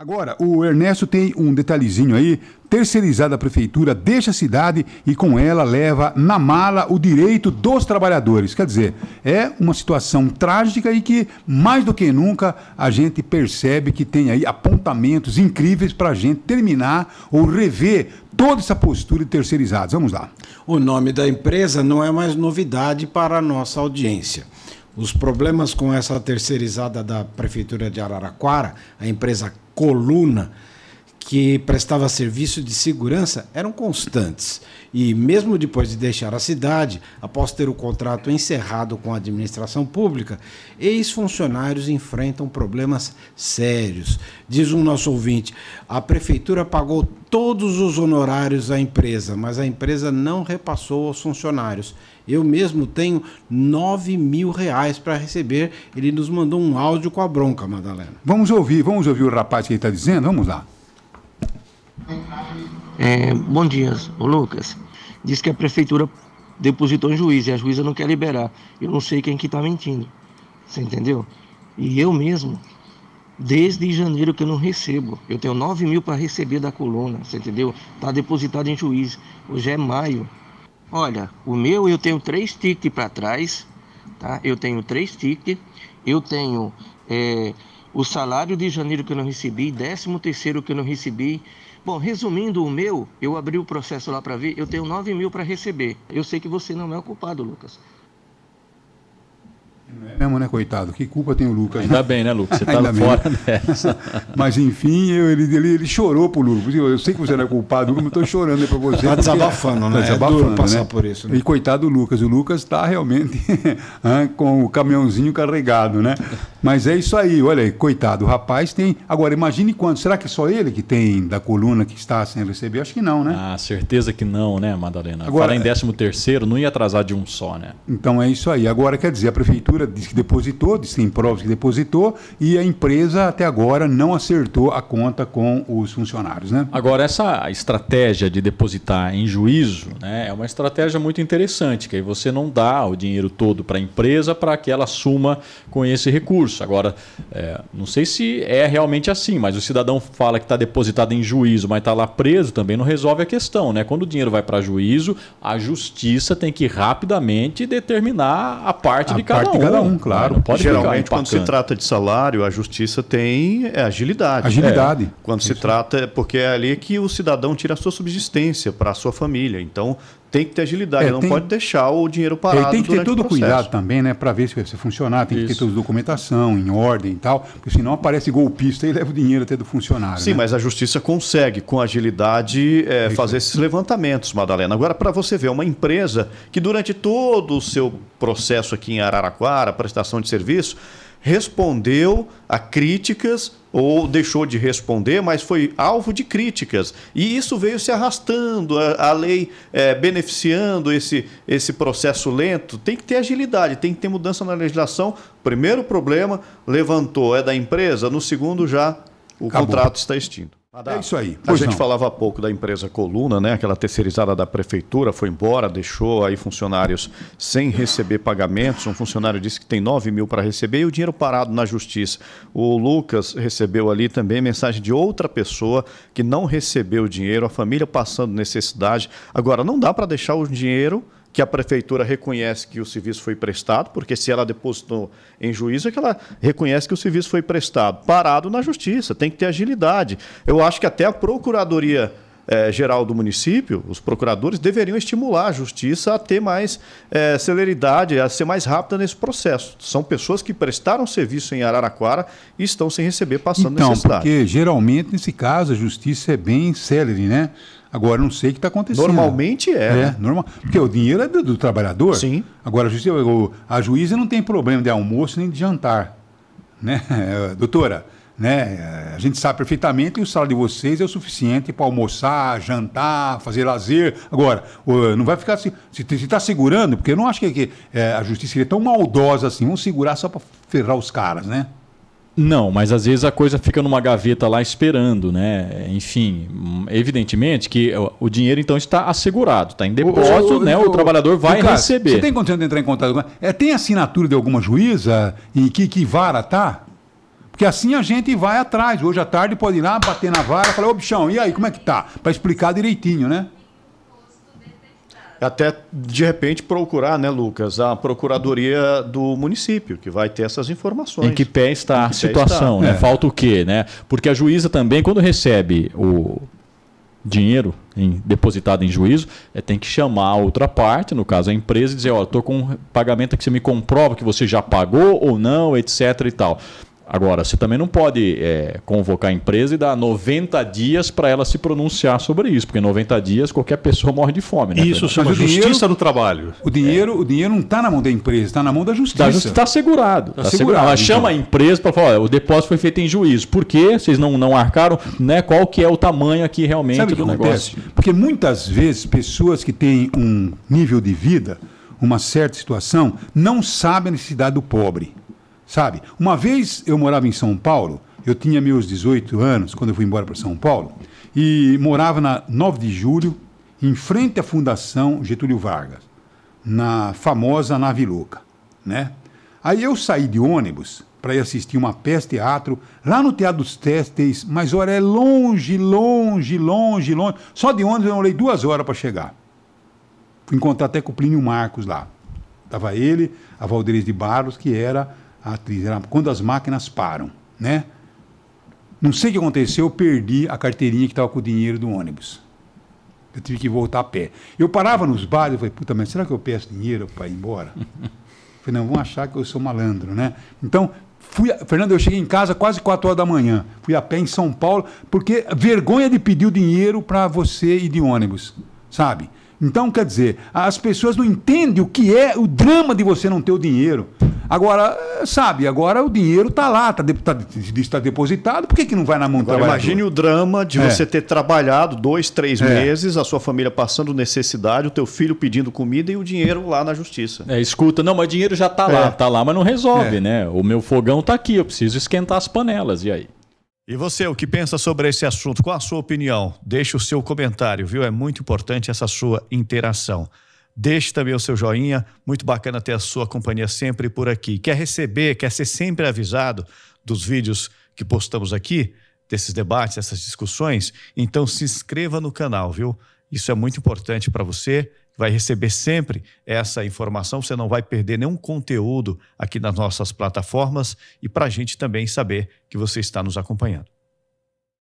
Agora, o Ernesto tem um detalhezinho aí. Terceirizada a prefeitura deixa a cidade e com ela leva na mala o direito dos trabalhadores. Quer dizer, é uma situação trágica e que mais do que nunca a gente percebe que tem aí apontamentos incríveis para a gente terminar ou rever toda essa postura de terceirizados. Vamos lá. O nome da empresa não é mais novidade para a nossa audiência. Os problemas com essa terceirizada da Prefeitura de Araraquara, a empresa Coluna, que prestava serviço de segurança eram constantes. E mesmo depois de deixar a cidade, após ter o contrato encerrado com a administração pública, ex-funcionários enfrentam problemas sérios. Diz um nosso ouvinte: a prefeitura pagou todos os honorários à empresa, mas a empresa não repassou aos funcionários. Eu mesmo tenho 9 mil reais para receber. Ele nos mandou um áudio com a bronca, Madalena. Vamos ouvir, vamos ouvir o rapaz que ele está dizendo? Vamos lá. É, bom dia, Lucas. Diz que a prefeitura depositou em juiz e a juíza não quer liberar. Eu não sei quem que está mentindo. Você entendeu? E eu mesmo, desde janeiro que eu não recebo. Eu tenho 9 mil para receber da coluna, você entendeu? Está depositado em juiz. Hoje é maio. Olha, o meu eu tenho três tickets para trás, tá? Eu tenho três tickets, eu tenho é, o salário de janeiro que eu não recebi, décimo terceiro que eu não recebi, Bom, resumindo o meu, eu abri o processo lá para ver, eu tenho 9 mil para receber. Eu sei que você não é o culpado, Lucas. Não é mesmo, né, coitado? Que culpa tem o Lucas? Ainda né? bem, né, Lucas? Você está fora bem. dessa. Mas, enfim, eu, ele, ele, ele chorou por Lucas. Eu, eu sei que você não é culpado, Lucas, mas estou chorando para você. Está desabafando, né? Está desabafando, é duro né? passar né? por isso. Né? E coitado do Lucas. O Lucas está realmente com o caminhãozinho carregado, né? Mas é isso aí, olha aí, coitado, o rapaz tem. Agora, imagine quanto. Será que é só ele que tem da coluna que está sem receber? Acho que não, né? Ah, certeza que não, né, Madalena? Agora Falar em 13 é- terceiro não ia atrasar de um só, né? Então é isso aí. Agora, quer dizer, a prefeitura diz que depositou, diz que tem provas que depositou, e a empresa até agora não acertou a conta com os funcionários, né? Agora, essa estratégia de depositar em juízo né, é uma estratégia muito interessante, que aí você não dá o dinheiro todo para a empresa para que ela suma com esse recurso isso. Agora, é, não sei se é realmente assim, mas o cidadão fala que está depositado em juízo, mas está lá preso, também não resolve a questão. Né? Quando o dinheiro vai para juízo, a justiça tem que rapidamente determinar a parte, a de, cada parte um, de cada um. claro. Né? pode Geralmente, quando se trata de salário, a justiça tem é, agilidade. Agilidade. É, quando isso. se trata, é porque é ali que o cidadão tira a sua subsistência para a sua família. Então, tem que ter agilidade, é, não tem... pode deixar o dinheiro é, parado. É, tem que ter todo o cuidado também, né? Para ver se vai funcionar, tem Isso. que ter toda a documentação em ordem e tal, porque senão aparece golpista e leva o dinheiro até do funcionário. Sim, né? mas a justiça consegue, com agilidade, é, fazer esses levantamentos, Madalena. Agora, para você ver, é uma empresa que durante todo o seu processo aqui em Araraquara, prestação de serviço, respondeu a críticas ou deixou de responder, mas foi alvo de críticas. E isso veio se arrastando, a, a lei é, beneficiando esse, esse processo lento. Tem que ter agilidade, tem que ter mudança na legislação. Primeiro problema levantou é da empresa, no segundo já o Acabou. contrato está extinto. É isso aí. Pois a gente não. falava há pouco da empresa Coluna, né? Aquela terceirizada da prefeitura foi embora, deixou aí funcionários sem receber pagamentos. Um funcionário disse que tem 9 mil para receber e o dinheiro parado na justiça. O Lucas recebeu ali também mensagem de outra pessoa que não recebeu o dinheiro, a família passando necessidade. Agora, não dá para deixar o dinheiro que a prefeitura reconhece que o serviço foi prestado, porque se ela depositou em juízo, é que ela reconhece que o serviço foi prestado, parado na justiça, tem que ter agilidade. Eu acho que até a Procuradoria eh, Geral do município, os procuradores deveriam estimular a justiça a ter mais eh, celeridade, a ser mais rápida nesse processo. São pessoas que prestaram serviço em Araraquara e estão sem receber, passando então, necessidade. Porque geralmente, nesse caso, a justiça é bem célere, né? Agora não sei o que está acontecendo. Normalmente é. É, né? normal. Porque o dinheiro é do, do trabalhador. Sim. Agora, a juíza, a juíza não tem problema de almoço nem de jantar. Né? Doutora, né? A gente sabe perfeitamente que o salário de vocês é o suficiente para almoçar, jantar, fazer lazer. Agora, não vai ficar assim. Se está segurando, porque eu não acho que, que é, a justiça seria tão maldosa assim. Vamos segurar só para ferrar os caras, né? Não, mas às vezes a coisa fica numa gaveta lá esperando, né? Enfim, evidentemente que o dinheiro então está assegurado, está em depósito, o, o, né? O, o trabalhador vai receber. Você tem condição de entrar em contato com é, Tem assinatura de alguma juíza em que, que vara tá? Porque assim a gente vai atrás. Hoje à tarde pode ir lá, bater na vara e falar, ô bichão, e aí, como é que tá? Para explicar direitinho, né? até de repente procurar, né, Lucas, a procuradoria do município, que vai ter essas informações. Em que pé está a situação, está. né? É. Falta o quê, né? Porque a juíza também quando recebe o dinheiro em, depositado em juízo, é, tem que chamar a outra parte, no caso a empresa, e dizer, ó, oh, estou com um pagamento que você me comprova que você já pagou ou não, etc e tal. Agora, você também não pode é, convocar a empresa e dar 90 dias para ela se pronunciar sobre isso, porque em 90 dias qualquer pessoa morre de fome. Né, isso chama justiça dinheiro, do trabalho. O dinheiro, é. o dinheiro não está na mão da empresa, está na mão da justiça. está segurado. tá segurado. Tá tá ela então. chama a então. empresa para falar: olha, o depósito foi feito em juízo. Por quê? Vocês não, não arcaram? Né? Qual que é o tamanho aqui realmente Sabe do negócio? Acontece? Porque muitas vezes pessoas que têm um nível de vida, uma certa situação, não sabem a necessidade do pobre. Sabe? Uma vez eu morava em São Paulo, eu tinha meus 18 anos quando eu fui embora para São Paulo, e morava na 9 de julho, em frente à Fundação Getúlio Vargas, na famosa Nave Louca, né? Aí eu saí de ônibus para ir assistir uma peça teatro lá no Teatro dos Testes, mas olha, é longe, longe, longe, longe. Só de ônibus eu demorei duas horas para chegar. Fui encontrar até com o Plínio Marcos lá. Estava ele, a Valdeires de Barros, que era a atriz, era quando as máquinas param, né? Não sei o que aconteceu, eu perdi a carteirinha que estava com o dinheiro do ônibus. Eu tive que voltar a pé. Eu parava nos bares, e falei, puta, mas será que eu peço dinheiro para ir embora? eu falei, não, vão achar que eu sou malandro, né? Então, fui, Fernando, eu cheguei em casa quase 4 horas da manhã. Fui a pé em São Paulo, porque vergonha de pedir o dinheiro para você ir de ônibus, sabe? Então, quer dizer, as pessoas não entendem o que é o drama de você não ter o dinheiro. Agora, sabe, agora o dinheiro está lá, está tá, tá depositado, por que, que não vai na mão agora, Imagine o drama de é. você ter trabalhado dois, três é. meses, a sua família passando necessidade, o teu filho pedindo comida e o dinheiro lá na justiça. É, escuta, não, mas o dinheiro já está lá, está é. lá, mas não resolve, é. né? O meu fogão está aqui, eu preciso esquentar as panelas, e aí? E você, o que pensa sobre esse assunto? Qual a sua opinião? Deixe o seu comentário, viu? É muito importante essa sua interação. Deixe também o seu joinha, muito bacana ter a sua companhia sempre por aqui. Quer receber, quer ser sempre avisado dos vídeos que postamos aqui, desses debates, dessas discussões? Então se inscreva no canal, viu? Isso é muito importante para você vai receber sempre essa informação, você não vai perder nenhum conteúdo aqui nas nossas plataformas e para a gente também saber que você está nos acompanhando.